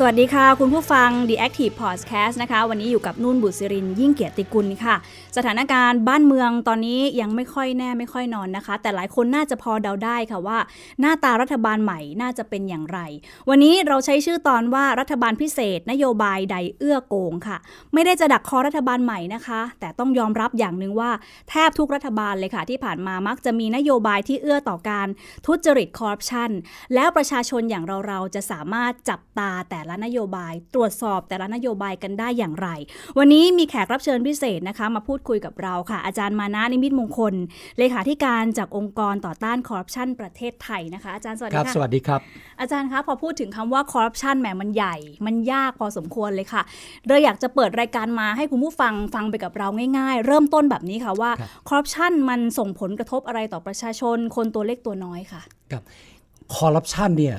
สวัสดีค่ะ คุณผู้ฟัง The Active Podcast นะคะวันนี้อยู่กับนุ่นบุษรินยิ่งเกียรติกุลค่ะ สถานการณ์บ้านเมืองตอนนี้ยังไม่ค่อยแน่ไม่ค่อยนอนนะคะ แต่หลายคนน่าจะพอเดาได้ค่ะว่าหน้าตารัฐบาลใหม่น่าจะเป็นอย่างไร วันนี้เราใช้ชื่อตอนว่ารัฐบาลพิเศษนโยบายใดเอื้อโกงค่ะ ไม่ได้จะดักคอรัฐบาลใหม่นะคะ แต่ต้องยอมรับอย่างหนึ่งว่าแทบทุกรัฐบาลเลยค่ะ ที่ผ่านมามักจะมีนโยบายที่เอื้อต่อการทุจริตคอร์รัปชันแล้วประชาชนอย่างเราเราจะสามารถจับตาแต่ละนโยบายตรวจสอบแต่ละนโยบายกันได้อย่างไร วันนี้มีแขกรับเชิญพิเศษนะคะ มาพูดคุยกับเราค่ะอาจารย์มานะนิมิตมงคล เลขาธิการจากองค์กรต่อต้านคอร์รัปชันประเทศไทยนะคะอาจารย์สวัสดีครับสวัสดีครับ อาจารย์คะพอพูดถึงคำว่าคอร์รัปชันแหมมันใหญ่ มันยากพอสมควรเลยค่ะเราอยากจะเปิดรายการมาให้คุณผู้ฟังฟังไปกับเราง่าย ๆเริ่มต้นแบบนี้ค่ะว่าคอร์รัปชันมันส่งผลกระทบอะไรต่อประชาชนคนตัวเล็กตัวน้อยค่ะครับคอร์รัปชันเนี่ย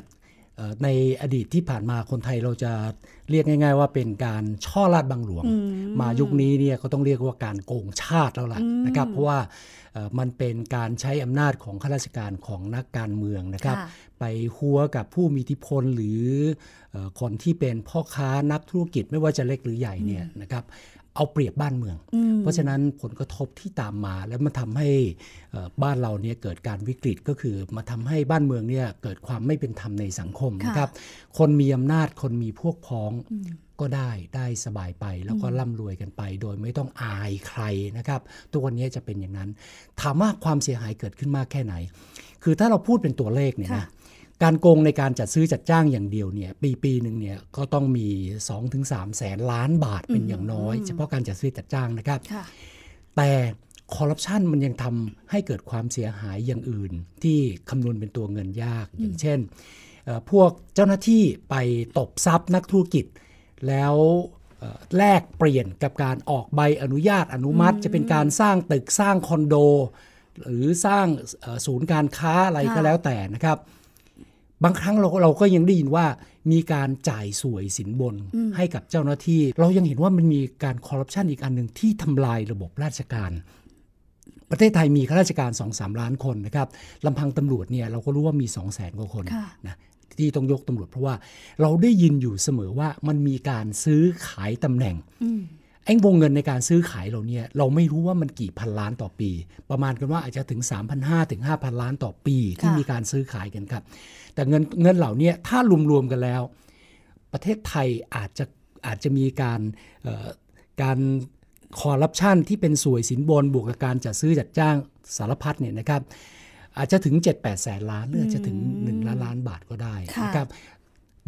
ในอดีตที่ผ่านมาคนไทยเราจะเรียกง่ายๆว่าเป็นการช่อราดบางหลวง มายุคนี้เนี่ยก็ต้องเรียกว่าการโกงชาติแล้วล่ะนะครับ เพราะว่ามันเป็นการใช้อำนาจของข้าราชการของนักการเมืองนะครับ ไปหัวกับผู้มีอิทธิพลหรือคนที่เป็นพ่อค้านักธุรกิจไม่ว่าจะเล็กหรือใหญ่เนี่ยนะครับเอาเปรียบบ้านเมือง เพราะฉะนั้นผลกระทบที่ตามมา แล้วมันทำให้บ้านเราเนี่ยเกิดการวิกฤตก็คือมาทำให้บ้านเมืองเนี่ยเกิดความไม่เป็นธรรมในสังคมนะครับ คนมีอำนาจคนมีพวกพ้องก็ได้ได้สบายไป แล้วก็ร่ำรวยกันไป โดยไม่ต้องอายใครนะครับ ตัวันนี้จะเป็นอย่างนั้น ถามว่าความเสียหายเกิดขึ้นมากแค่ไหน คือถ้าเราพูดเป็นตัวเลขเนี่ยนะการโกงในการจัดซื้อจัดจ้างอย่างเดียวเนี่ยปีปีหนึ่งเนี่ยก็ต้องมี 2-3 แสนล้านบาทเป็นอย่างน้อย เฉพาะการจัดซื้อจัดจ้างนะครับ แต่คอร์รัปชันมันยังทำให้เกิดความเสียหายอย่างอื่น ที่คำนวณเป็นตัวเงินยากอย่างเช่น พวกเจ้าหน้าที่ไปตบทรัพย์นักธุรกิจ แล้วแลกเปลี่ยนกับการออกใบอนุญาตอนุมัติ จะเป็นการสร้างตึกสร้างคอนโด หรือสร้างศูนย์การค้าอะไรก็แล้วแต่นะครับบางครั้งเราเราก็ยังได้ยินว่ามีการจ่ายสวยสินบนให้กับเจ้าหน้าที่ เรายังเห็นว่ามันมีการคอร์รัปชันอีกอันหนึ่งที่ทำลายระบบราชการ ประเทศไทยมีข้าราชการ2อสล้านคนนะครับลำพังตำรวจเนี่ยเราก็รู้ว่ามี2องแสนกว่าคนนะที่ต้องยกตำรวจเพราะว่าเราได้ยินอยู่เสมอว่ามันมีการซื้อขายตำแหน่งอ้วงเงินในการซื้อขายเราเนี่ยเราไม่รู้ว่ามันกี่พัน ล้านต่อปี ประมาณกันว่าอาจจะถึง 3 5 0 0ถึง5,000 ล้านต่อปีที่มีการซื้อขายกันครับ แต่เงินเงินเหล่านี้ถ้ารวมๆกันแล้ว ประเทศไทยอาจจะอาจจะมีการการคอร์รัปชันที่เป็นสวยสินบนบวกกับการจัดซื้อจัดจ้างสารพัดเนี่ยนะครับ อาจจะถึง 7 8แสนล้านหรืออาจจะถึง1ล้านล้านบาทก็ได้นะครับ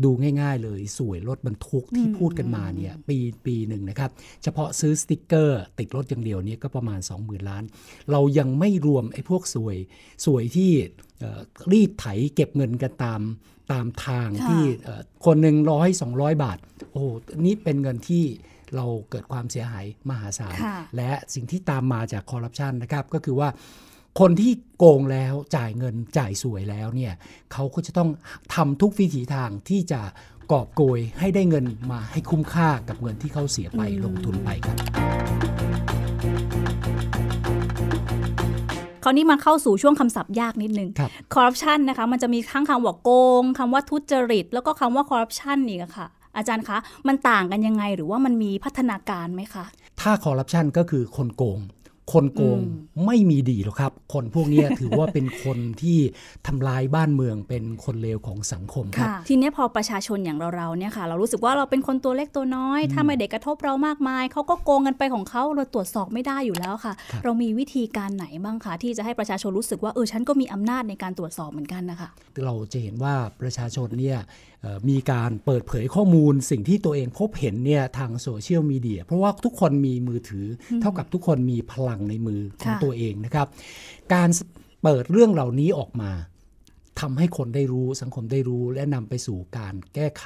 ดูง่ายๆเลยสวยรถบรรทุกที่พูดกันมาเนี่ยปีปีหนึ่งนะครับ เฉพาะซื้อสติกเกอร์ติดรถอย่างเดียวนี้ก็ประมาณ 20,000 ล้าน เรายังไม่รวมไอ้พวกสวยสวยที่รีดไถเก็บเงินกันตามตามทางที่คนหนึ่งร้อยสองร้อยบาทโอ้โนี่เป็นเงินที่เราเกิดความเสียหายมหาศาล และสิ่งที่ตามมาจากคอร์รัปชันนะครับ ก็คือว่าคนที่โกงแล้วจ่ายเงินจ่ายสวยแล้วเนี่ยเขาก็จะต้องทำทุกวิถีทางที่จะกอบโกย ให้ได้เงินมาให้คุ้มค่ากับเงินที่เขาเสียไปลงทุนไปครับคราวนี้มาเข้าสู่ช่วงคำศัพท์ยากนิดนึงคอร์รัปชันนะคะมันจะมีทั้งคำว่าโกงคำว่าทุจริต แล้วก็คำว่าคอร์รัปชันอีกค่ะ อาจารย์คะมันต่างกันยังไงหรือว่ามันมีพัฒนาการไหมคะถ้าคอร์รัปชันก็คือคนโกงคนโกงไม่มีดีหรอกครับ คนพวกนี้ถือว่าเป็นคนที่ทำลายบ้านเมืองเป็นคนเลวของสังคมครับทีนี้พอประชาชนอย่างเราเราเนี่ยค่ะ เรารู้สึกว่าเราเป็นคนตัวเล็กตัวน้อย ถ้าไม่เด็กกระทบเรามากมาย เขาก็โกงกันไปของเขาเราตรวจสอบไม่ได้อยู่แล้วค่ะ เรามีวิธีการไหนบ้างคะ ที่จะให้ประชาชนรู้สึกว่าเออฉันก็มีอำนาจในการตรวจสอบเหมือนกันนะคะเราจะเห็นว่าประชาชนเนี่ยมีการเปิดเผยข้อมูลสิ่งที่ตัวเองพบเห็นเนี่ยทางโซเชียลมีเดียเพราะว่าทุกคนมีมือถือ เท่ากับทุกคนมีพลังในมือของตัวเองนะครับ การเปิดเรื่องเหล่านี้ออกมาทำให้คนได้รู้สังคมได้รู้ และนำไปสู่การแก้ไข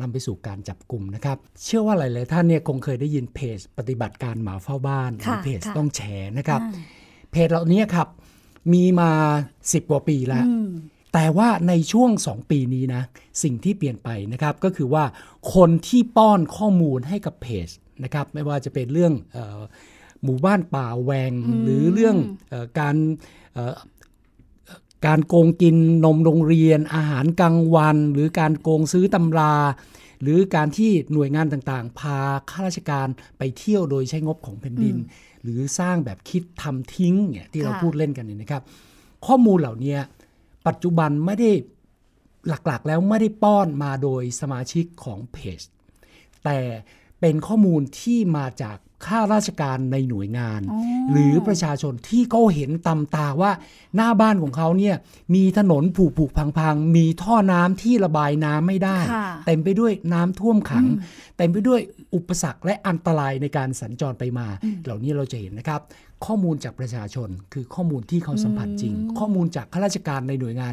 นำไปสู่การจับกลุ่มนะครับ เชื่อว่าหลายๆท่านเนี่ยคงเคยได้ยินเพจ ปฏิบัติการหมาเฝ้าบ้านหรือเพจต้องแฉนะครับ เพจเหล่านี้ครับมีมา10กว่าปีแล้วแต่ว่าในช่วง 2 ปีนี้นะสิ่งที่เปลี่ยนไปนะครับก็คือว่าคนที่ป้อนข้อมูลให้กับเพจนะครับไม่ว่าจะเป็นเรื่องหมู่บ้านป่าแวง หรือเรื่องอการการโกงกินนมโรงเรียน อาหารกลางวัน หรือการโกงซื้อตำรา หรือการที่หน่วยงานต่างๆ พาข้าราชการไปเที่ยวโดยใช้งบของแผ่นดิน หรือสร้างแบบคิดทำทิ้งเนี่ยที่เราพูดเล่นกันเนี่ยนะครับข้อมูลเหล่านี้ปัจจุบันไม่ได้หลักๆแล้วไม่ได้ป้อนมาโดยสมาชิกของเพจแต่เป็นข้อมูลที่มาจากข้าราชการในหน่วยงาน หรือประชาชนที่เขาเห็นตำตาว่าหน้าบ้านของเขาเนี่ย มีถนนผูกผูกพังพังมีท่อน้ำที่ระบายน้ำไม่ได้ เต็มไปด้วยน้ำท่วมขังต็มไปด้วยอุปสรรคและอันตรายในการสัญจรไปมา เหล่านี้เราจะเห็นนะครับ ข้อมูลจากประชาชนคือข้อมูลที่เขาสัมผัสจริง ข้อมูลจากข้าราชการในหน่วยงาน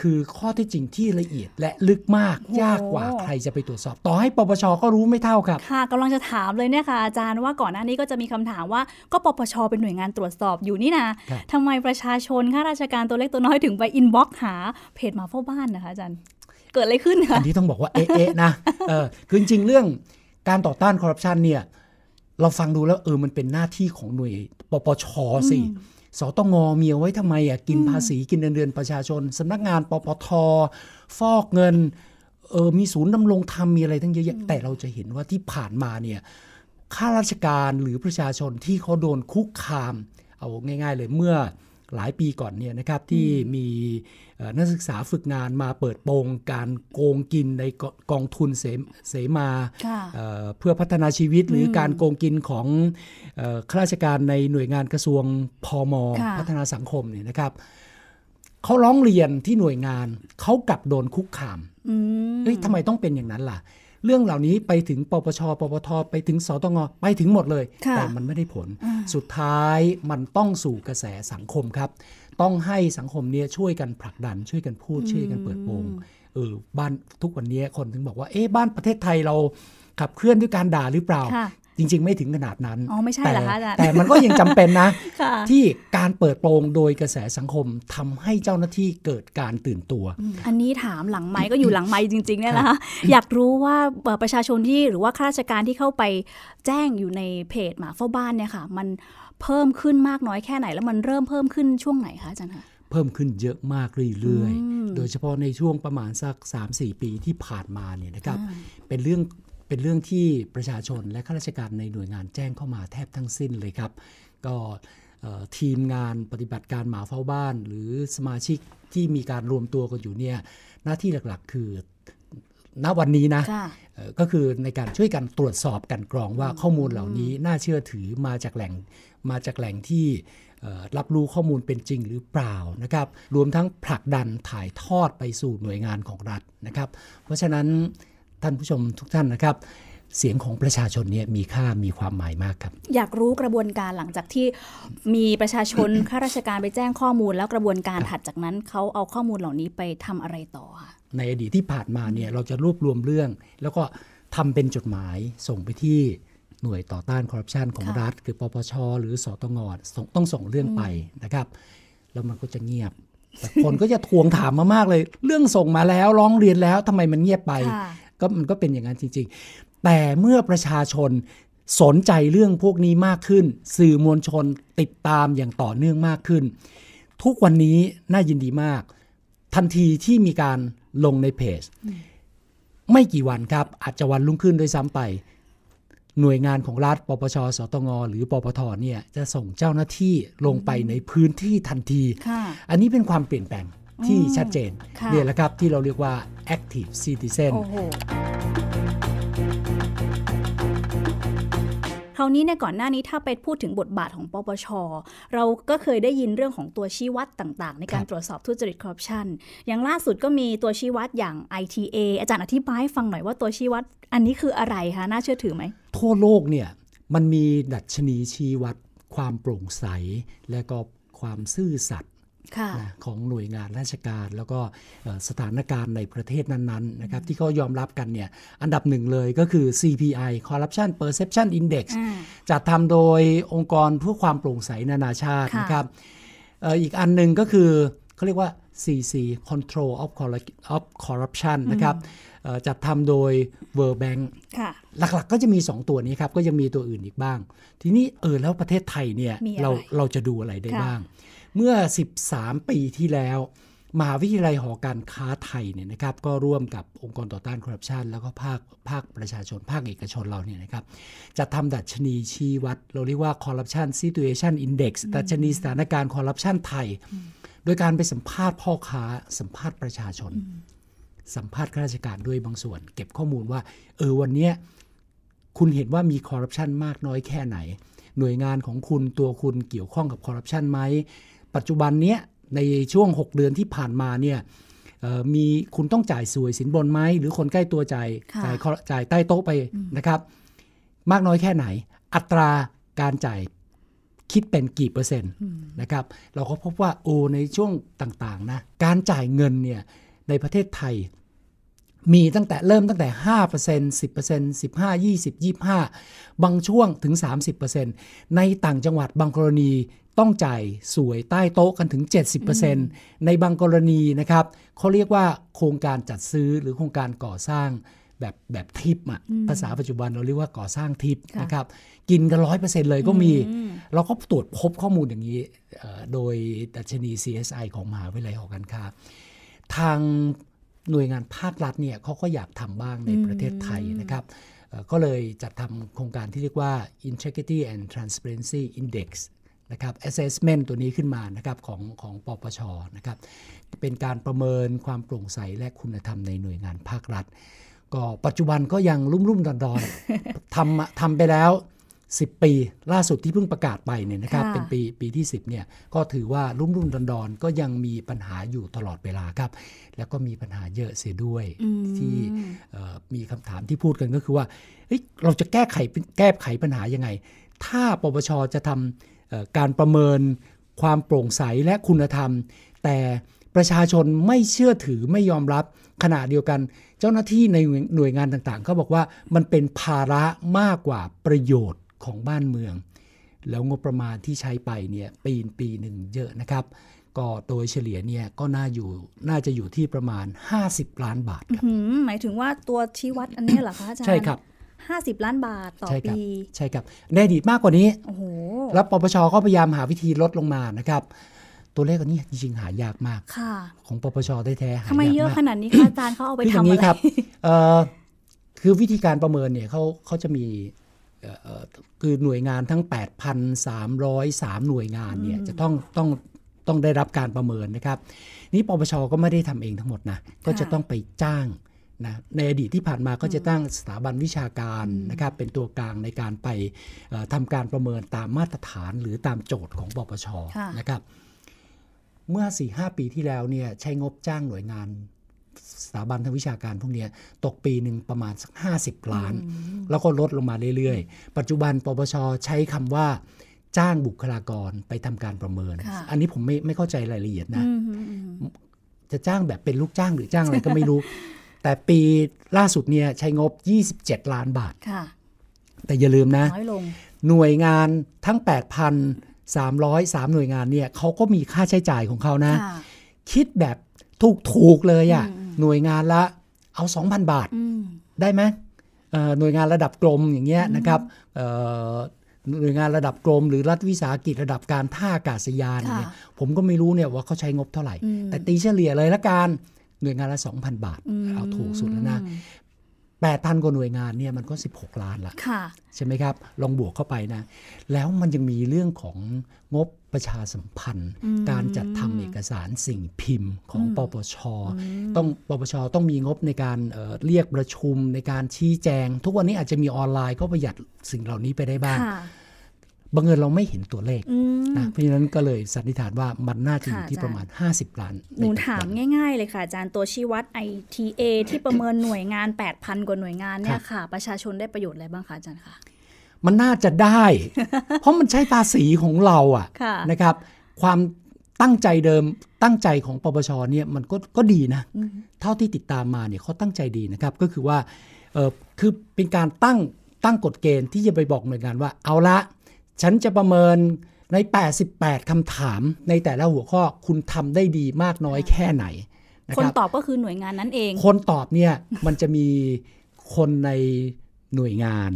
คือข้อที่จริงที่ละเอียดและลึกมากยากกว่าใครจะไปตรวจสอบ ต่อให้ปปช ก็รู้ไม่เท่าครับ ค่ะกำลังจะถามเลยเนี่ยค่ะอาจารย์ว่าก่อนหน้านี้ก็จะมีคำถามว่าก็ปปชเป็นหน่วยงานตรวจสอบอยู่นี่นะ ทำไมประชาชนข้าราชการตัวเล็กตัวน้อยถึงไปอินบ็อกหาเพจมาเฝ้าบ้านนะคะอาจารย์กิดอะไรขึ้นคะอันนี้ต้องบอกว่าเอ๊ะนะเออคือจริงเรื่องการต่อต้านคอร์รัปชันเนี่ยเราฟังดูแล้วเออมันเป็นหน้าที่ของหน่วยปปชสิ สตงมีเอาไว้ทำไมอ่ะกินภาษีกินเดือนเดือนประชาชน สำนักงานปปทฟอกเงินเออมีศูนย์ดำรงธรรมมีอะไร ทั้งเยอะแะแต่เราจะเห็นว่าที่ผ่านมาเนี่ยข้าราชการหรือประชาชนที่เขาโดนคุกคามเอาง่าย ๆเลยเมื่อหลายปีก่อนเนี่ยนะครับที่มีนักศึกษาฝึกงานมาเปิดโปงการโกงกินในกองทุนเสมาเพื่อพัฒนาชีวิตหรือการโกงกินของข้าราชการในหน่วยงานกระทรวงพอมพัฒนาสังคมเนี่ยนะครับเขาร้องเรียนที่หน่วยงานเขากลับโดนคุกคามเฮ้ยทำไมต้องเป็นอย่างนั้นล่ะเรื่องเหล่านี้ไปถึงปปช ปปท ไปถึงสตง ไปถึงหมดเลย แต่มันไม่ได้ผล สุดท้ายมันต้องสู่กระแสสังคมครับ ต้องให้สังคมเนี้ยช่วยกันผลักดัน ช่วยกันพูด ช่วยกันเปิดโปงเออบ้านทุกวันนี้คนถึงบอกว่า เอ๊ะบ้านประเทศไทยเราขับเคลื่อนด้วยการด่าหรือเปล่าจริง ๆ ไม่ถึงขนาดนั้นอ๋อไม่ใช่เหรอคะอาจารย์แต่มันก็ยังจำเป็นนะที่การเปิดโปรงโดยกระแสสังคมทำให้เจ้าหน้าที่เกิดการตื่นตัว อันนี้ถามหลังไม้ก็อยู่หลังไม้จริงๆเนี่ยนะคะ อยากรู้ว่า ประชาชนที่หรือว่าข้าราชการที่เข้าไปแจ้งอยู่ในเพจหมาเฝ้าบ้านเนี่ยค่ะมันเพิ่มขึ้นมากน้อยแค่ไหนแล้วมันเริ่มเพิ่มขึ้นช่วงไหนคะอาจารย์คะ เพิ่มขึ้นเยอะมากเรื่อยๆ โดยเฉพาะในช่วงประมาณสัก 3-4 ปีที่ผ่านมาเนี่ยนะครับเป็นเรื่องเป็นเรื่องที่ประชาชนและข้าราชการในหน่วยงานแจ้งเข้ามาแทบทั้งสิ้นเลยครับ ก็ทีมงานปฏิบัติการหมาเฝ้าบ้าน หรือสมาชิกที่มีการรวมตัวกันอยู่เนี่ยหน้าที่หลักๆ คือณวันนี้นะก็คือในการช่วยกันตรวจสอบกันกรองว่าข้อมูลเหล่านี้น่าเชื่อถือมาจากแหล่งมาจากแหล่งที่รับรู้ข้อมูลเป็นจริง หรือเปล่านะครับ รวมทั้งผลักดันถ่ายทอดไปสู่หน่วยงานของรัฐนะครับ เพราะฉะนั้นท่านผู้ชมทุกท่านนะครับ เสียงของประชาชนเนี่ยมีค่ามีความหมายมากครับ อยากรู้กระบวนการหลังจากที่มีประชาชน ข้าราชการไปแจ้งข้อมูล แล้วกระบวนการถัดจากนั้นเขาเอาข้อมูลเหล่านี้ไปทำอะไรต่อ ในอดีตที่ผ่านมา เนี่ย เราจะรวบรวมเรื่อง แล้วก็ทำเป็นจดหมายส่งไปที่หน่วยต่อต้านคอร์รัปชันของรัฐคือปปชหรือสตงต้องส่งเรื่องไปนะครับแล้วมันก็จะเงียบแต่คนก็จะทวงถามมามากเลยเรื่องส่งมาแล้วร้องเรียนแล้วทำไมมันเงียบไปก็มันก็เป็นอย่างนั้นจริงๆ แต่เมื่อประชาชนสนใจเรื่องพวกนี้มากขึ้น สื่อมวลชนติดตามอย่างต่อเนื่องมากขึ้น ทุกวันนี้น่ายินดีมากทันทีที่มีการลงในเพจ ไม่กี่วันครับ อาจจะวันลุ่งขึ้นด้วยซ้ำไป หน่วยงานของรัฐปปช สตง หรือปปทเนี่ยจะส่งเจ้าหน้าที่ลงไปในพื้นที่ทันทีอันนี้เป็นความเปลี่ยนแปลงที่ชัดเจนเนี่ยแหละครับที่เราเรียกว่า active citizen คราวนี้เนี่ยก่อนหน้านี้ถ้าไปพูดถึงบทบาทของปปช เราก็เคยได้ยินเรื่องของตัวชี้วัดต่าง ๆ ในการตรวจสอบทุจริตคอร์รัปชันอย่างล่าสุดก็มีตัวชี้วัดอย่าง ITA อาจารย์อธิบายให้ฟังหน่อยว่าตัวชี้วัดอันนี้คืออะไรคะน่าเชื่อถือไหมทั่วโลกเนี่ยมันมีดัชนีชี้วัด ความโปร่งใส และก็ความซื่อสัตย์ของหน่วยงานราชการแล้วก็สถานการณ์ในประเทศนั้นๆนะครับที่เขายอมรับกันเนี่ยอันดับหนึ่งเลยก็คือ CPI Corruption Perception Index จัดทำโดยองค์กรเพื่อความโปร่งใสนานาชาตินะครับอีกอันหนึ่งก็คือเขาเรียกว่า CC Control of Corruption นะครับจัดทำโดย World Bank หลักๆก็จะมี 2 ตัวนี้ครับ ก็ยังมีตัวอื่นอีกบ้าง ทีนี้เออแล้วประเทศไทยเนี่ยเราเราจะดูอะไรได้บ้างเมื่อ 13 ปีที่แล้ว มหาวิทยาลัยหอการค้าไทยเนี่ยนะครับก็ร่วมกับองค์กรต่อต้านคอร์รัปชันแล้วก็ภาคภาคประชาชน ภาคเอกชนเราเนี่ยนะครับจะทำดัชนีชี้วัดเราเรียกว่าคอรรัปชันซิทูเอชันอินเด็กซ์ดัชนีสถานการณ์คอร์รัปชันไทย โดยการไปสัมภาษณ์พ่อค้าสัมภาษณ์ประชาชน สัมภาษณ์ข้าราชการด้วยบางส่วน เก็บข้อมูลว่าเออวันนี้คุณเห็นว่ามีคอร์รัปชันมากน้อยแค่ไหน หน่วยงานของคุณตัวคุณเกี่ยวข้องกับคอร์รัปชันไหมปัจจุบันเนี้ยในช่วง 6 เดือนที่ผ่านมาเนี่ยมีคุณต้องจ่ายสวยสินบนไหมหรือคนใกล้ตัวจ่ายจ่ายจ่ายใต้โต๊ะไปนะครับ มากน้อยแค่ไหนอัตราการจ่ายคิดเป็นกี่เปอร์เซ็นต์นะครับเราก็พบว่าโอในช่วงต่างๆนะการจ่ายเงินเนี่ยในประเทศไทยมีตั้งแต่เริ่มตั้งแต่ 5% 10% 15 20 25 บางช่วงถึง 30%ในต่างจังหวัดบางกรณีต้องจ่ายสวยใต้โต๊ะกันถึง 70%ในบางกรณีนะครับเขาเรียกว่าโครงการจัดซื้อหรือโครงการก่อสร้างแบบแบบทิปอ่ะภาษาปัจจุบันเราเรียกว่าก่อสร้างทิปนะครับ กินกันร้อยเปอร์เซ็นต์เลยก็มีเราก็ตรวจพบข้อมูลอย่างนี้โดยดัชนี CSI ของมหาวิทยาลัยหอการค้าทางหน่วยงานภาครัฐเนี่ยเขาก็อยากทำบ้างในประเทศไทยนะครับก็เลยจัดทำโครงการที่เรียกว่า Integrity and Transparency Index นะครับ assessment ตัวนี้ขึ้นมานะครับของของปปชนะครับเป็นการประเมินความโปร่งใสและคุณธรรมในหน่วยงานภาครัฐ ก็ปัจจุบันก็ยังรุ่มรุ่มดอนดอนทำทำไปแล้ว10 ปีล่าสุดที่เพิ่งประกาศไปเนี่ยนะครับเป็นปีปีที่ 10เนี่ยก็ถือว่ารุ่มรุ่มดอนดอนก็ยังมีปัญหาอยู่ตลอดเวลาครับ แล้วก็มีปัญหาเยอะเสียด้วยที่มีคำถามที่พูดกันก็คือว่าเเราจะแก้ไขแก้ไขปัญหายังไง ถ้าปปชจะทำการประเมินความโปร่งใสและคุณธรรม แต่ประชาชนไม่เชื่อถือไม่ยอมรับขณะเดียวกัน เจ้าหน้าที่ในหน่วยงานต่างๆ ก็บอกว่ามันเป็นภาระมากกว่าประโยชน์ของบ้านเมือง แล้วงบประมาณที่ใช้ไปเนี่ยปีนปีหนึ่งเยอะนะครับ ก็โดยเฉลี่ยเนี่ยก็น่าอยู่น่าจะอยู่ที่ประมาณ 50 ล้านบาทครับหมายถึงว่าตัวชี้วัดอันนี้เหรอคะอาจารย์ใช่ครับ 50 ล้านบาทต่อปีใช่ครับในอดีตมากกว่านี้โอ้โหแล้วปปชก็พยายามหาวิธีลดลงมานะครับ ตัวเลขอันนี้จริงๆหายากมากค่ะ ของปปชได้แท้หาาายกกมทำไมเยอะขนาดนี้คะอาจารย์เขาเอาไปทำอะไรคือวิธีการประเมินเนี่ยเขาเขาจะมีคือหน่วยงานทั้ง 8,303 หน่วยงานเนี่ยจะต้องต้องต้องได้รับการประเมินนะครับนี่ปปชก็ไม่ได้ทำเองทั้งหมดนะก็จะต้องไปจ้างนะในอดีตที่ผ่านมาก็จะตั้งสถาบันวิชาการนะครับเป็นตัวกลางในการไปทำการประเมินตามมาตรฐานหรือตามโจทย์ของปปชนะครับ เมื่อ4-5ปีที่แล้วเนี่ยใช้งบจ้างหน่วยงานสถาบันทางวิชาการพวกนี้ ตกปีหนึ่งประมาณสัก50 ล้าน แล้วก็ลดลงมาเรื่อยๆปัจจุบันปปชใช้คำว่าจ้างบุคลากรไปทำการประเมิน อันนี้ผมไม่ไม่เข้าใจรายละเอียดนะ จะจ้างแบบเป็นลูกจ้างหรือจ้างอะไรก็ไม่รู้ แต่ปีล่าสุดเนี่ยใช้งบ 27 ล้านบาท แต่อย่าลืมนะ หน่วยงานทั้ง 8,303 หน่วยงานเนี่ยเขาก็มีค่าใช้จ่ายของเขานะ คิดแบบถูกถูกเลยอะ่ะหน่วยงานละเอา 2,000 บาทได้ไหมหน่วยงานระดับกรมอย่างเงี้ยนะครับหน่วยงานระดับกรม หรือรัฐวิสาหกิจระดับการท่าอากาศยานเนี่ยผมก็ไม่รู้เนี่ยว่าเขาใช้งบเท่าไหร่ แต่ตีเฉลี่ยเลยละกันหน่วยงานละ 2,000 บาทเอาถูกสุดแล้วนะ8พันกว่าหน่วยงานเนี่ยมันก็ 16 ล้านละใช่ไหมครับลองบวกเข้าไปนะ แล้วมันยังมีเรื่องของงบประชาสัมพันธ์ การจัดทำเอกสารสิ่งพิมพ์ของปปชต้องปปชต้องมีงบในการเเรียกประชุมในการชี้แจง ทุกวันนี้อาจจะมีออนไลน์ก็ประหยัดสิ่งเหล่านี้ไปได้บ้างบังเอิญเราไม่เห็นตัวเลขนะเพราะฉะนั้นก็เลยสันนิษฐานว่ามันน่าจะอยู่ที่ประมาณ 50ล้านหนูถามง่ายๆ เลยค่ะอาจารย์ตัวชี้วัด ITA ที่ประเมินหน่วยงาน 8,000 กว่าหน่วยงานเนี่ยค่ะ ประชาชนได้ประโยชน์อะไรบ้างคะอาจารย์คะมันน่าจะได้ เพราะมันใช้ภาษีของเราอ่ะนะครับความตั้งใจเดิมตั้งใจของปปชเนี่ยมันก็ก็ดีนะ เท่าที่ติดตามมาเนี่ยเขาตั้งใจดีนะครับ ก็คือว่าเออคือเป็นการตั้งตั้งกฎเกณฑ์ที่จะไปบอกหน่วยงานว่าเอาละฉันจะประเมินใน 88 คำถามในแต่ละหัวข้อคุณทำได้ดีมากน้อยแค่ไหน คนตอบก็คือหน่วยงานนั้นเอง คนตอบเนี่ยมันจะมีคนในหน่วยงาน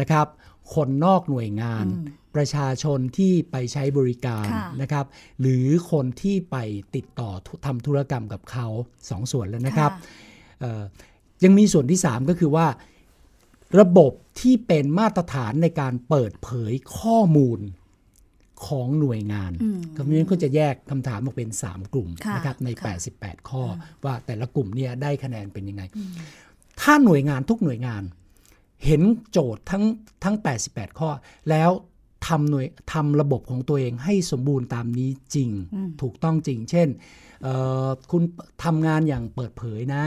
นะครับ คนนอกหน่วยงานประชาชนที่ไปใช้บริการนะครับ หรือคนที่ไปติดต่อทำธุรกรรมกับเขาสองส่วนแล้วนะครับยังมีส่วนที่ 3 ก็คือว่าระบบที่เป็นมาตรฐานในการเปิดเผยข้อมูลของหน่วยงานคำนี้ก็จะแยกคำถามออกเป็น 3 กลุ่มนะครับใน 88 ข้อว่าแต่ละกลุ่มเนี่ยได้คะแนนเป็นยังไง ถ้าหน่วยงานทุกหน่วยงานเห็นโจทย์ทั้งทั้ง88 ข้อ แล้วทำหน่วยทำระบบของตัวเองให้สมบูรณ์ตามนี้จริงถูกต้องจริง เช่นคุณทำงานอย่างเปิดเผยนะ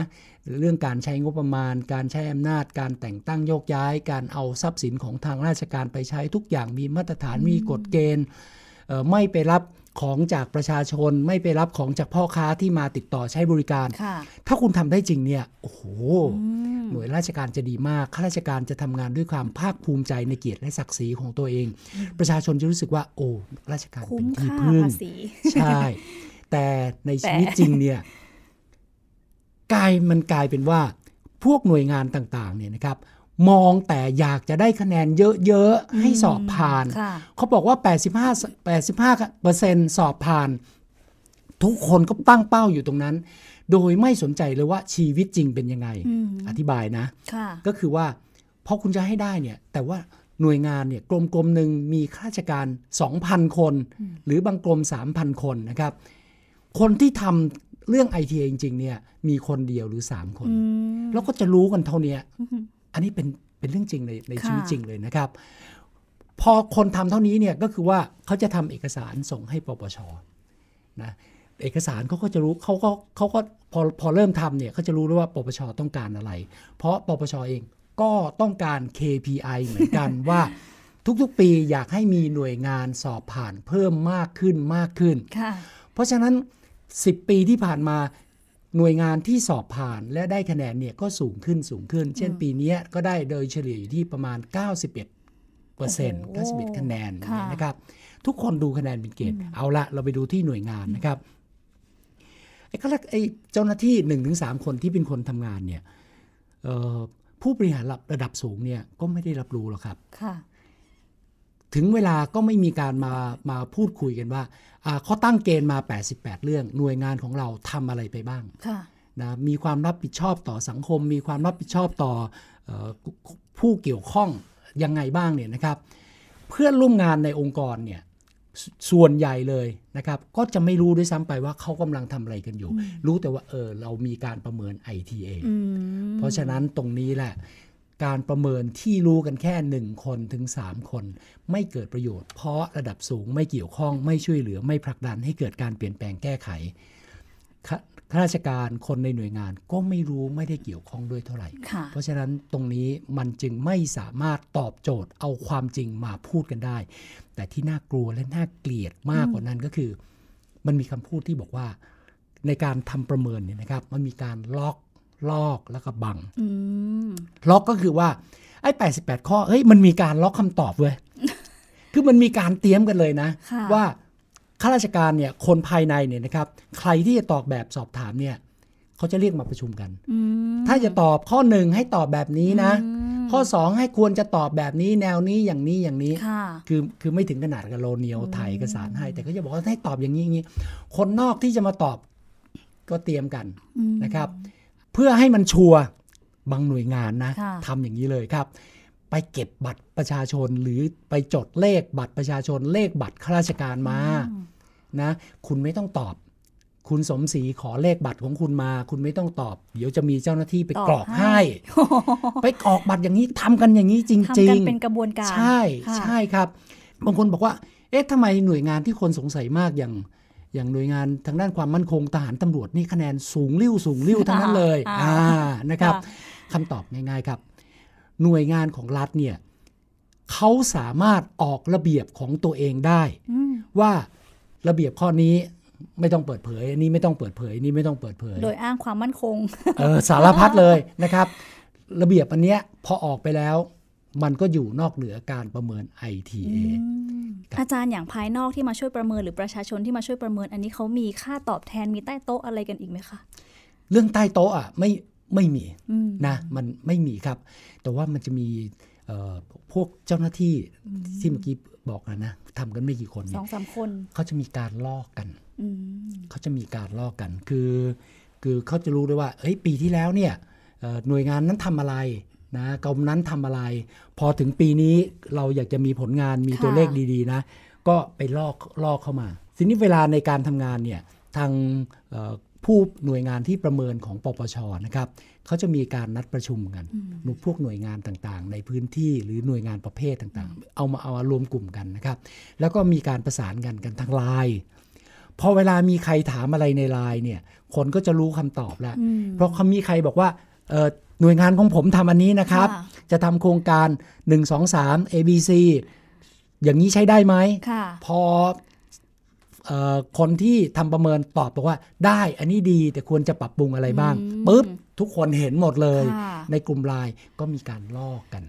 เรื่องการใช้งบประมาณ การใช้อำนาจการแต่งตั้งโยกย้ายการเอาทรัพย์สินของทางราชการไปใช้ทุกอย่างมีมาตรฐานมีกฎเกณฑ์ไม่ไปรับของจากประชาชนไม่ไปรับของจากพ่อค้าที่มาติดต่อใช้บริการถ้าคุณทำได้จริงเนี่ยโอ้โห หน่วยราชการจะดีมากข้าราชการจะทำงานด้วยความภาคภูมิใจในเกียรติและศักดิ์ศรีของตัวเอง ประชาชนจะรู้สึกว่าโอ้ราชการเป็นที่พึ่งใช่ แต่ในชีวิตจริงเนี่ยกลายมันกลายเป็นว่าพวกหน่วยงานต่างๆเนี่ยนะครับ มองแต่อยากจะได้คะแนนเยอะๆ ให้สอบผ่าน เขาบอกว่า 85 85 สอบผ่านทุกคนก็ตั้งเป้าอยู่ตรงนั้น โดยไม่สนใจเลยว่าชีวิตจริงเป็นยังไง อธิบายนะก็คือว่าเพราะคุณจะให้ได้เนี่ย แต่ว่าหน่วยงานเนี่ยกรมกรมหนึ่งมีข้าราชการ 2,000 คน หรือบางกรม3,000 คนนะครับ คนที่ทำเรื่องไอทีจริงๆ เนี่ย มีคนเดียวหรือ 3 คน แล้วก็จะรู้กันเท่านี้อันนี้เป็นเป็นเรื่องจริงในในชีวิตจริงเลยนะครับ พอคนทำเท่านี้เนี่ยก็คือว่าเขาจะทำเอกสารส่งให้ปปชนะเอกสารเขาก็จะรู้เขาก็เขาก็พอพอเริ่มทำเนี่ยเขาจะรู้แล้วว่าปปชต้องการอะไร เพราะปปชเองก็ต้องการ KPI เหมือนกันว่าทุกๆปีอยากให้มีหน่วยงานสอบผ่านเพิ่มมากขึ้นมากขึ้นเพราะฉะนั้น10 ปีที่ผ่านมาหน่วยงานที่สอบผ่านและได้คะแนนเนี่ยก็สูงขึ้นสูงขึ้น เช่นปีนี้ก็ได้โดยเฉลี่ยอยู่ที่ประมาณ 91เปอร์เซ็นต์91คะแนนนะครับ ทุกคนดูคะแนนเป็นเกณฑ์เอาละเราไปดูที่หน่วยงานนะครับไอ้้็ไอ้เจ้าหน้าที่1นถึงสคนที่เป็นคนทำงานเนี่ยผู้บริหารระดับสูงเนี่ยก็ไม่ได้รับรู้หรอกครับถึงเวลาก็ไม่มีการมามาพูดคุยกันว่า เขาตั้งเกณฑ์มา 88 เรื่อง หน่วยงานของเราทำอะไรไปบ้างนะมีความรับผิดชอบต่อสังคม มีความรับผิดชอบต่ออผู้เกี่ยวข้อง ยังไงบ้างเนี่ยนะครับ เพื่อนร่วมงานในองค์กรเนี่ย ส่วนใหญ่เลยนะครับ ก็จะไม่รู้ด้วยซ้ำไปว่าเขากำลังทำอะไรกันอยู่ รู้แต่ว่าเออเรามีการประเมิน ITA เพราะฉะนั้นตรงนี้แหละการประเมินที่รู้กันแค่ 1 คนถึง3คน ไม่เกิดประโยชน์เพราะระดับสูงไม่เกี่ยวข้องไม่ช่วยเหลือ ไม่ผลักดันให้เกิดการเปลี่ยนแปลงแก้ไขข้าราชการคนในหน่วยงานก็ไม่รู้ไม่ได้เกี่ยวข้องด้วยเท่าไหร่ เพราะฉะนั้นตรงนี้มันจึงไม่สามารถตอบโจทย์เอาความจริงมาพูดกันได้ แต่ที่น่ากลัวและน่าเกลียดมากกว่านั้นก็คือมันมีคำพูดที่บอกว่าในการทำประเมินเนี่ยนะครับมันมีการล็อกลอกแล้วก็บังล็อกก็คือว่า ไอ้แปดสิบแปดข้อเฮ้ยมันมีการล็อกคำตอบเว้ยคือมันมีการเตรียมกันเลยนะ ว่าข้าราชการเนี่ย คนภายในเนี่ยนะครับ ใครที่จะตอบแบบสอบถามเนี่ย เขาจะเรียกมาประชุมกันถ้าจะตอบข้อหนึ่งให้ตอบแบบนี้นะ ข้อสองให้ควรจะตอบแบบนี้แนวนี้อย่างนี้อย่างนี้คือคือไม่ถึงขนาดกับโลเนียวถ่ายเอกสารให้ แต่ก็จะบอกว่าให้ตอบอย่างนี้อย่างนี้คนนอกที่จะมาตอบก็เตรียมกันนะครับเพื่อให้มันชัวร์บางหน่วยงานนะทำอย่างนี้เลยครับ ไปเก็บบัตรประชาชน หรือไปจดเลขบัตรประชาชน เลขบัตรข้าราชการมานะ คุณไม่ต้องตอบ คุณสมศรีขอเลขบัตรของคุณมา คุณไม่ต้องตอบ เดี๋ยวจะมีเจ้าหน้าที่ไปกรอกให้ไปกรอกบัตรอย่างนี้ทำกันอย่างนี้จริง ๆทำกันเป็นกระบวนการใช่ใช่ครับ บางคนบอกว่าเอ๊ะทำไมหน่วยงานที่คนสงสัยมากอย่างอย่างหน่วยงานทางด้านความมั่นคงทหารตำรวจนี่คะแนนสูงริ้ว สูงริ้ว ทั้งนั้นเลย อ่านะครับคำตอบง่ายๆ ครับ หน่วยงานของรัฐเนี่ยเขาสามารถออกระเบียบของตัวเองได้ว่าระเบียบข้อนี้ไม่ต้องเปิดเผย อันนี้ไม่ต้องเปิดเผย นี่ไม่ต้องเปิดเผย โดยอ้างความมั่นคงเออสารพัดเลยนะครับ ระเบียบอันเนี้ยพอออกไปแล้วมันก็อยู่นอกเหนือการประเมิน ITA อาจารย์อย่างภายนอกที่มาช่วยประเมินหรือประชาชนที่มาช่วยประเมินอันนี้เขามีค่าตอบแทนมีใต้โต๊ะอะไรกันอีกไหมคะ เรื่องใต้โต๊ะอ่ะ ไม่ไม่มีนะ มันไม่มีครับ แต่ว่ามันจะมีพวกเจ้าหน้าที่ที่เมื่อกี้บอกนะนะทำกันไม่กี่คนสองสามคนเขาจะมีการลอกกันเขาจะมีการลอกกัน คือ คือเขาจะรู้ด้วยว่าเฮ้ยปีที่แล้วเนี่ยหน่วยงานนั้นทำอะไรนะกรมนั้นทำอะไร พอถึงปีนี้เราอยากจะมีผลงานมีตัวเลขดีๆนะ ก็ไปลอกลอกเข้ามาทีนี้เวลาในการทำงานเนี่ยทางผู้หน่วยงานที่ประเมินของปปชนะครับเขาจะมีการนัดประชุมกันหนุพวกหน่วยงานต่างๆ ในพื้นที่หรือหน่วยงานประเภทต่างๆ เอามาเอารวมกลุ่มกันนะครับ แล้วก็มีการประสานกันกันทางไลน์พอเวลามีใครถามอะไรในไลน์เนี่ย คนก็จะรู้คำตอบแล้ว เพราะขมีใครบอกว่าหน่วยงานของผมทำอันนี้นะครับ จะทำโครงการ 1 2 3 ABC อย่างนี้ใช้ได้ไหมพอคนที่ทำประเมินตอบบอกว่าได้อันนี้ดีแต่ควรจะปรับปรุงอะไรบ้างปุ๊บ ทุกคนเห็นหมดเลย ในกลุ่มไลน์ก็มีการลอกกัน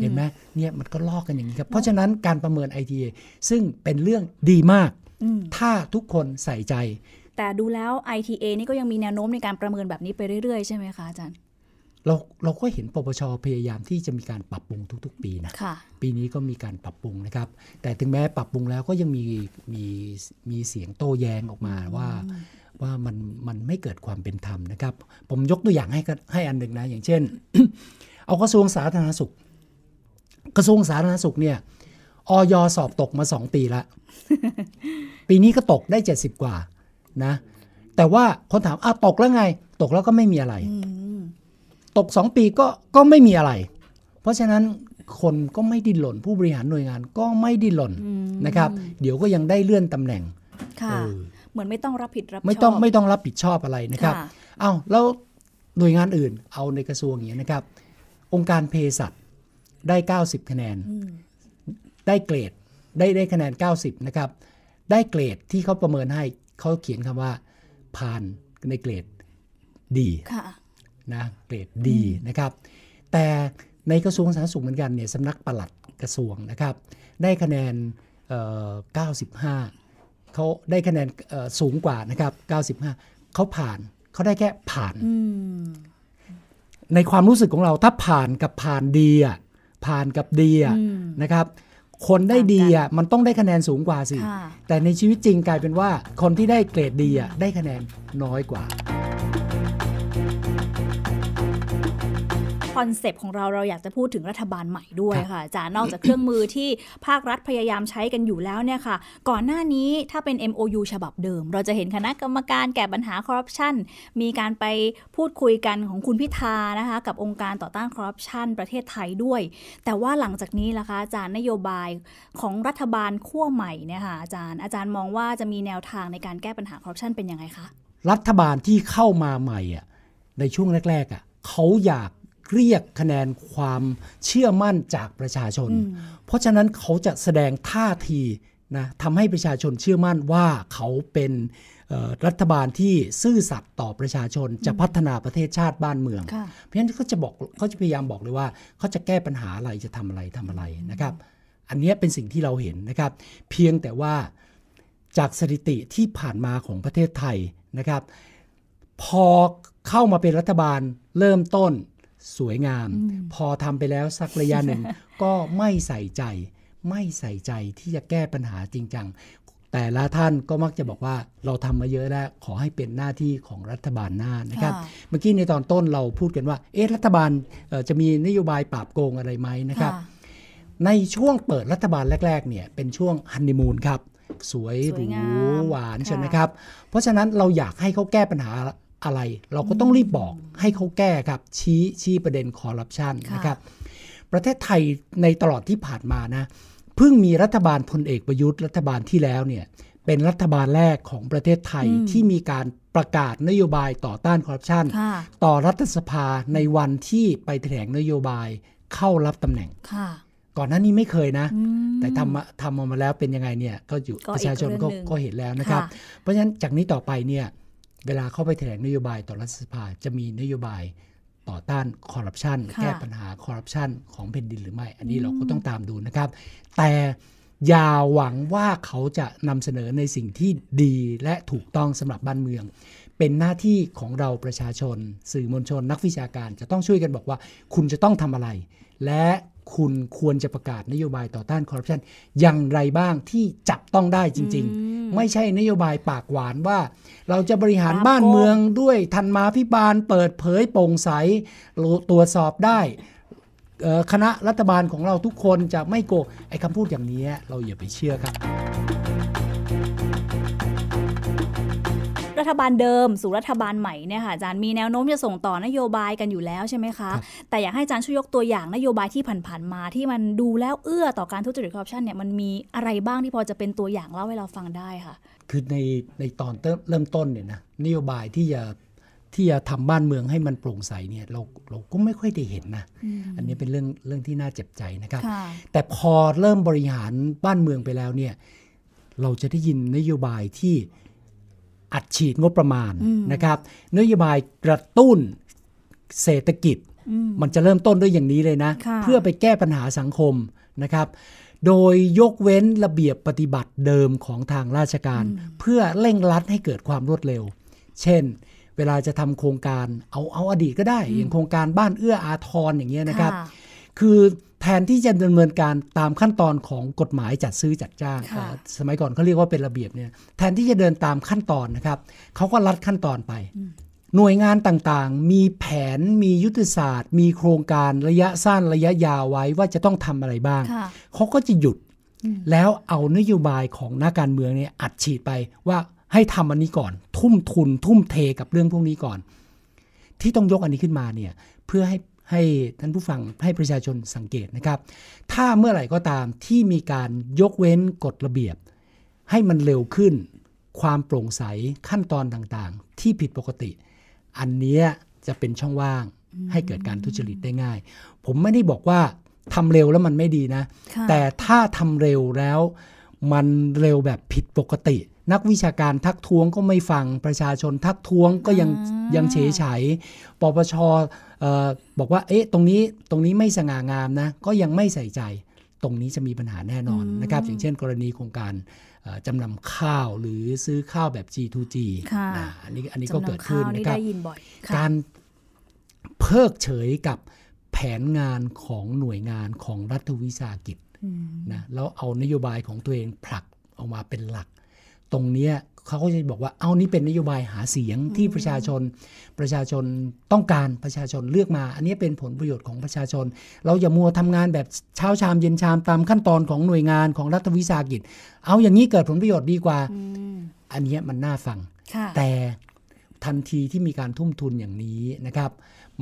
เห็นไหมเนี่ยมันก็ลอกกันอย่างนี้ครับ เพราะฉะนั้นการประเมิน ITA ซึ่งเป็นเรื่องดีมากถ้าทุกคนใส่ใจ แต่ดูแล้ว ITA นี่ก็ยังมีแนวโน้มในการประเมินแบบนี้ไปเรื่อยๆใช่ไหมคะอาจารย์เราเราก็เห็นปปชพยายามที่จะมีการปรับปรุงทุก ๆ ปีนะะปีนี้ก็มีการปรับปรุงนะครับ แต่ถึงแม้ปรับปรุงแล้วก็ยังมีมีมีเสียงโต้แย้งออกมาว่า ว่ามันมันไม่เกิดความเป็นธรรมนะครับ ผมยกตัวอย่างให้ให้อันหนึ่งนะ อย่างเช่น เอากระทรวงสาธารณสุข กระทรวงสาธารณสุขเนี่ยออสอบตกมาสองปีละปีนี้ก็ตกได้เจ็ดสิบกว่านะ แต่ว่าคนถามอ้าตกแล้วไง ตกแล้วก็ไม่มีอะไรตก 2 ปีก็ก็ไม่มีอะไร เพราะฉะนั้นคนก็ไม่ดิ้นหล่นผู้บริหารหน่วยงานก็ไม่ดิ้นหล่นนะครับ เดี๋ยวก็ยังได้เลื่อนตำแหน่งค่ะเหมือนไม่ต้องรับผิดรับไม่ต้องไม่ต้องรับผิดชอบอะไรนะครับ เอาแล้วหน่วยงานอื่นเอาในกระทรวงอย่างนี้นะครับ องค์การเภสัชได้ 90 คะแนนได้เกรดได้ได้คะแนน90 นะครับ ได้เกรดที่เขาประเมินให้เขาเขียนคำว่า ผ่านในเกรดดีนะเกรดดีนะครับ แต่ในกระทรวงสาธารณสุขเหมือนกันเนี่ยสำนักปลัดกระทรวงนะครับ ได้คะแนน95เขาได้คะแนนสูงกว่านะครับ95เขาผ่านเขาได้แค่ผ่านในความรู้สึกของเราถ้าผ่านกับผ่านดีอ่ะผ่านกับดีอ่ะนะครับ คนได้ดีอ่ะมันต้องได้คะแนนสูงกว่าสิแต่ในชีวิตจริงกลายเป็นว่า คนที่ได้เกรดดีอ่ะได้คะแนนน้อยกว่าคอนเซปต์ของเรา เราอยากจะพูดถึงรัฐบาลใหม่ด้วยค่ะจานอกจากเครื่องมือที่ภาครัฐพยายามใช้กันอยู่แล้วเนี่ยค่ะ ก่อนหน้านี้ถ้าเป็น MOU ฉบับเดิม เราจะเห็นคณะกรรมการแก้ปัญหาคอร์รัปชันมีการไปพูดคุยกันของคุณพิธานะคะ กับองค์การต่อต้านคอร์รัปชันประเทศไทยด้วย แต่ว่าหลังจากนี้ล่ะคะ อาจารย์นโยบายของรัฐบาลขั้วใหม่เนี่ยค่ะอาจารย์อาจารย์มองว่าจะมีแนวทางในการแก้ปัญหาคอร์รัปชันเป็นยังไงคะรัฐบาลที่เข้ามาใหม่อ่ะในช่วงแรกๆอ่ะเขาอยากเรียกคะแนนความเชื่อมั่นจากประชาชน เพราะฉะนั้นเขาจะแสดงท่าทีนะทำให้ประชาชนเชื่อมั่นว่าเขาเป็นรัฐบาลที่ซื่อสัตย์ต่อประชาชนจะพัฒนาประเทศชาติบ้านเมือง เพราะฉะนั้นเขาจะบอกเขาจะพยายามบอกเลยว่า เขาจะแก้ปัญหาอะไรจะทำอะไร ทำอะไรนะครับ อันนี้เป็นสิ่งที่เราเห็นนะครับ เพียงแต่ว่าจากสถิติที่ผ่านมาของประเทศไทยนะครับ พอเข้ามาเป็นรัฐบาลเริ่มต้นสวยงาม พอทำไปแล้วสักระยะหนึ่งก็ไม่ใส่ใจ ไม่ใส่ใจที่จะแก้ปัญหาจริงจังแต่ละท่านก็มักจะบอกว่าเราทำมาเยอะแล้ว ขอให้เป็นหน้าที่ของรัฐบาลหน้านะครับ เมื่อกี้ในตอนต้นเราพูดกันว่า เอ๊ะ รัฐบาลจะมีนโยบายปราบโกงอะไรไหมนะครับ ในช่วงเปิดรัฐบาลแรก ๆ เนี่ยเป็นช่วงฮันนีมูนครับ สวยหรูหวานใช่ไหมครับเพราะฉะนั้นเราอยากให้เขาแก้ปัญหาอะไรเราก็ต้องรีบบอกให้เขาแก้ครับชี้ชี้ประเด็นคอร์รัปชันนะครับ ประเทศไทยในตลอดที่ผ่านมานะเพิ่งมีรัฐบาลพลเอกประยุทธ์รัฐบาลที่แล้วเนี่ยเป็นรัฐบาลแรกของประเทศไทยที่มีการประกาศนโยบายต่อต้านคอร์รัปชันต่อรัฐสภาในวันที่ไปแถลงนโยบายเข้ารับตำแหน่ง ก่อนหน้านี้ไม่เคยนะ แต่ทำทำออกมาแล้วเป็นยังไงเนี่ยก็อยู่ประชาชนก็เห็นแล้วนะครับ เพราะฉะนั้นจากนี้ต่อไปเนี่ยเวลาเข้าไปแถลงนโยบายต่อรัฐสภา จะมีนโยบายต่อต้านคอร์รัปชันแก้ปัญหาคอร์รัปชันของแผ่นดินหรือไม่ อันนี้เราก็ต้องตามดูนะครับ แต่อย่าหวังว่าเขาจะนำเสนอในสิ่งที่ดีและถูกต้องสำหรับบ้านเมือง เป็นหน้าที่ของเราประชาชน สื่อมวลชนนักวิชาการจะต้องช่วยกันบอกว่าคุณจะต้องทำอะไร และคุณควรจะประกาศนโยบายต่อต้านคอร์รัปชันอย่างไรบ้างที่จับต้องได้จริงๆ ไม่ใช่นโยบายปากหวานว่า เราจะบริหารบ้านเมืองด้วยทันมาพิบาลเปิดเผยโปร่งใสตรวจสอบได้ คณะรัฐบาลของเราทุกคนจะไม่โกงไอ้คำพูดอย่างนี้เราอย่าไปเชื่อครับฐบาลเดิม สู่รัฐบาลใหม่เนี่ยค่ะอาจารย์มีแนวโน้มจะส่งต่อนโยบายกันอยู่แล้วใช่ไหมคะ แต่อยากให้อาจารย์ช่วยยกตัวอย่างนโยบายที่ผ่านๆมาที่มันดูแล้วเอื้อต่อการทุจริตคอร์รัปชันเนี่ยมันมีอะไรบ้างที่พอจะเป็นตัวอย่างเล่าให้เราฟังได้ค่ะ คือในในตอนเริ่มต้นเนี่ยนะนโยบายที่จะที่จะทำบ้านเมืองให้มันโปร่งใสเนี่ยเราเราก็ไม่ค่อยได้เห็นนะออันนี้เป็นเรื่องเรื่องที่น่าเจ็บใจนะครับแต่พอเริ่มบริหารบ้านเมืองไปแล้วเนี่ยเราจะได้ยินนโยบายที่อัดฉีดงบประมาณนะครับนโยบายกระตุ้นเศรษฐกิจมันจะเริ่มต้นด้วยอย่างนี้เลยนะ เพื่อไปแก้ปัญหาสังคมนะครับ โดยยกเว้นระเบียบปฏิบัติเดิมของทางราชการ เพื่อเร่งรัดให้เกิดความรวดเร็ว เช่น เวลาจะทำโครงการเอาเอาอดีตก็ได้ อย่างโครงการบ้านเอื้ออาทรอย่างเงี้ยนะครับคือแทนที่จะดำเนินการตามขั้นตอนของกฎหมายจัดซื้อจัดจ้าง สมัยก่อนเขาเรียกว่าเป็นระเบียบเนี่ย แทนที่จะเดินตามขั้นตอนนะครับ เขาก็ลัดขั้นตอนไป หน่วยงานต่างๆ มีแผน มียุทธศาสตร์ มีโครงการระยะสั้นระยะยาวไว้ว่าจะต้องทำอะไรบ้าง เขาก็จะหยุดแล้วเอานโยบายของนักการเมืองเนี่ยอัดฉีดไปว่าให้ทำอันนี้ก่อน ทุ่มทุน ทุ่มเทกับเรื่องพวกนี้ก่อน ที่ต้องยกอันนี้ขึ้นมาเนี่ยเพื่อให้ให้ท่านผู้ฟังให้ประชาชนสังเกตนะครับ ถ้าเมื่อไหร่ก็ตามที่มีการยกเว้นกฎระเบียบ ให้มันเร็วขึ้น ความโปร่งใสขั้นตอนต่างๆ ที่ผิดปกติ อันนี้จะเป็นช่องว่างให้เกิดการทุจริตได้ง่าย ผมไม่ได้บอกว่าทำเร็วแล้วมันไม่ดีนะ แต่ถ้าทำเร็วแล้วมันเร็วแบบผิดปกติ นักวิชาการทักท้วงก็ไม่ฟังประชาชนทักท้วงก็ยังยังเฉยเฉยปปชบอกว่าเอ๊ะตรงนี้ตรงนี้ไม่สง่างามนะ ก็ยังไม่ใส่ใจตรงนี้จะมีปัญหาแน่นอนนะครับ อย่างเช่นกรณีโครงการจำนำข้าวหรือซื้อข้าวแบบ G2G อันนี้อันนี้ก็เกิดขึ้นนะครับการเพิกเฉยกับแผนงานของหน่วยงานของรัฐวิสาหกิจนะแล้วเอานโยบายของตัวเองผลักออกมาเป็นหลัก ตรงนี้เขาก็จะบอกว่า เอานี่เป็นนโยบายหาเสียงที่ประชาชนประชาชนต้องการประชาชนเลือกมา อันนี้เป็นผลประโยชน์ของประชาชน เราอย่ามัวทำงานแบบเช้าชามเย็นชามตามขั้นตอนของหน่วยงานของรัฐวิสาหกิจ เอาอย่างนี้เกิดผลประโยชน์ดีกว่า อันนี้มันน่าฟัง แต่ทันทีที่มีการทุ่มทุนอย่างนี้นะครับ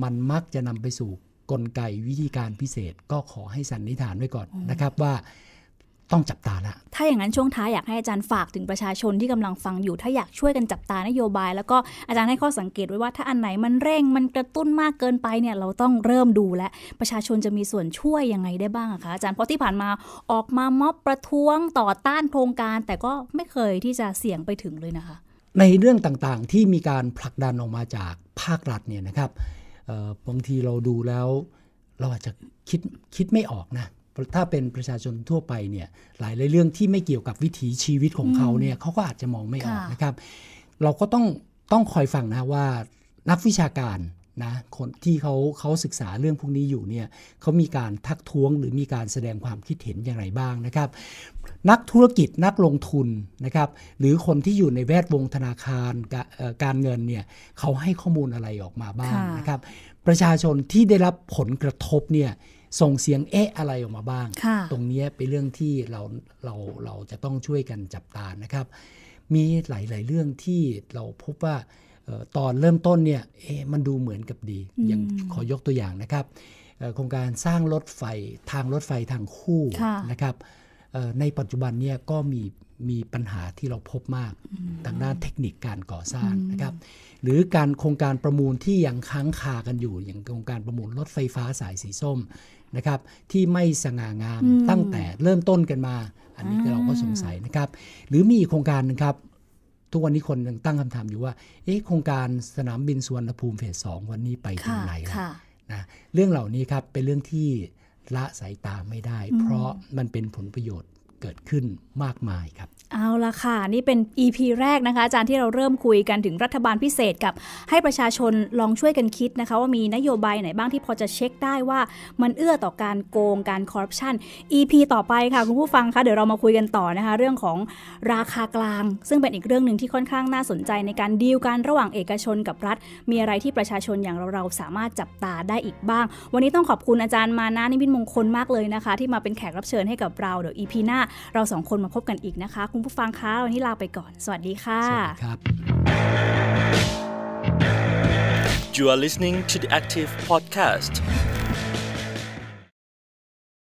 มันมักจะนำไปสู่กลไกวิธีการพิเศษ ก็ขอให้สันนิษฐานไว้ก่อนนะครับว่าต้องจับตาละถ้าอย่างนั้นช่วงท้ายอยากให้ อาจารย์ฝากถึงประชาชนที่กำลังฟังอยู่ ถ้าอยาก ช่วยกันจับตานโยบายแล้วก็อาจารย์ ให้ข้อสังเกตไว้ว่าถ้าอันไหนมันเร่งมันกระตุ้นมากเกินไปเนี่ยเราต้องเริ่มดูและประชาชนจะมีส่วนช่วยยัง ไงได้บ้างคะอาจารย์เพราะที่ผ่านมาออกมาม็อบประท้วงต่อต้านโครงการ แต่ก็ไม่เคยที่จะเสี่ยงไปถึงเลยนะคะ ในเรื่องต่างๆที่มีการผลักดันออกมาจากภาครัฐเนี่ยนะครับบางทีเราดูแล้วเราอาจจะคิดคิดไม่ออกนะถ้าเป็นประชาชนทั่วไปเนี่ยหลายเรื่องที่ไม่เกี่ยวกับวิถีชีวิตของเขาเนี่ยเขาก็อาจจะมองไม่ออกนะครับ เราก็ต้องต้องคอยฟังนะว่านักวิชาการนะคนที่เขาเขาศึกษาเรื่องพวกนี้อยู่เนี่ยเขามีการทักท้วงหรือมีการแสดงความคิดเห็นอย่างไรบ้างนะครับ นักธุรกิจนักลงทุนนะครับ หรือคนที่อยู่ในแวดวงธนาคารการเงินเนี่ยเขาให้ข้อมูลอะไรออกมาบ้างนะครับ ประชาชนที่ได้รับผลกระทบเนี่ยส่งเสียงเอ๊ะอะไรออกมาบ้าง ตรงนี้เป็นเรื่องที่เราเราเราจะต้องช่วยกันจับตานะครับ มีหลายๆเรื่องที่เราพบว่าตอนเริ่มต้นเนี่ยเอ๊ะมันดูเหมือนกับดีอย่างขอยกตัวอย่างนะครับโครงการสร้างรถไฟทางรถไฟทางคู่นะครับในปัจจุบันเนี่ยก็มีมีปัญหาที่เราพบมากทางด้านเทคนิคการก่อสร้างนะครับ หรือการโครงการประมูลที่ยังค้างคากันอยู่อย่างโครงการประมูลรถไฟฟ้าสายสีส้มนะครับที่ไม่สง่างามตั้งแต่เริ่มต้นกันมา อันนี้เราก็สงสัยนะครับ หรือมีโครงการนะครับทุกวันนี้คนยังตั้งคำถามอยู่ว่าเอ๊ะโครงการสนามบินสุวรรณภูมิเฟสสองวันนี้ไปถึงไหนแล้วนะเรื่องเหล่านี้ครับเป็นเรื่องที่ละสายตาไม่ได้ เพราะมันเป็นผลประโยชน์เกิดขึ้นมากมายครับ เอาละค่ะ นี่เป็น EP แรกนะคะ อาจารย์ที่เราเริ่มคุยกันถึงรัฐบาลพิเศษกับให้ประชาชนลองช่วยกันคิดนะคะว่ามีนโยบายไหนบ้างที่พอจะเช็คได้ว่ามันเอื้อต่อการโกงการคอร์รัปชัน EP ต่อไปค่ะ คุณผู้ฟังคะเดี๋ยวเรามาคุยกันต่อนะคะ เรื่องของราคากลาง ซึ่งเป็นอีกเรื่องหนึ่งที่ค่อนข้างน่าสนใจในการดีลกันระหว่างเอกชนกับรัฐ มีอะไรที่ประชาชนอย่างเราๆสามารถจับตาได้อีกบ้าง วันนี้ต้องขอบคุณอาจารย์มานะนิพินมงคลมากเลยนะคะที่มาเป็นแขกรับเชิญให้กับเราเดี๋ยว EP หน้าเราสองคนมาพบกันอีกนะคะ คุณผู้ฟังคะวันนี้ลาไปก่อน สวัสดีค่ะ สวัสดีครับ You are listening to the Active Podcast